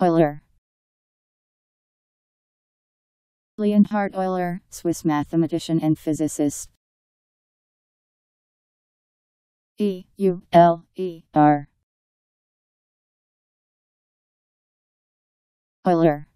Euler Leonhard Euler, Swiss mathematician and physicist. E U L E R Euler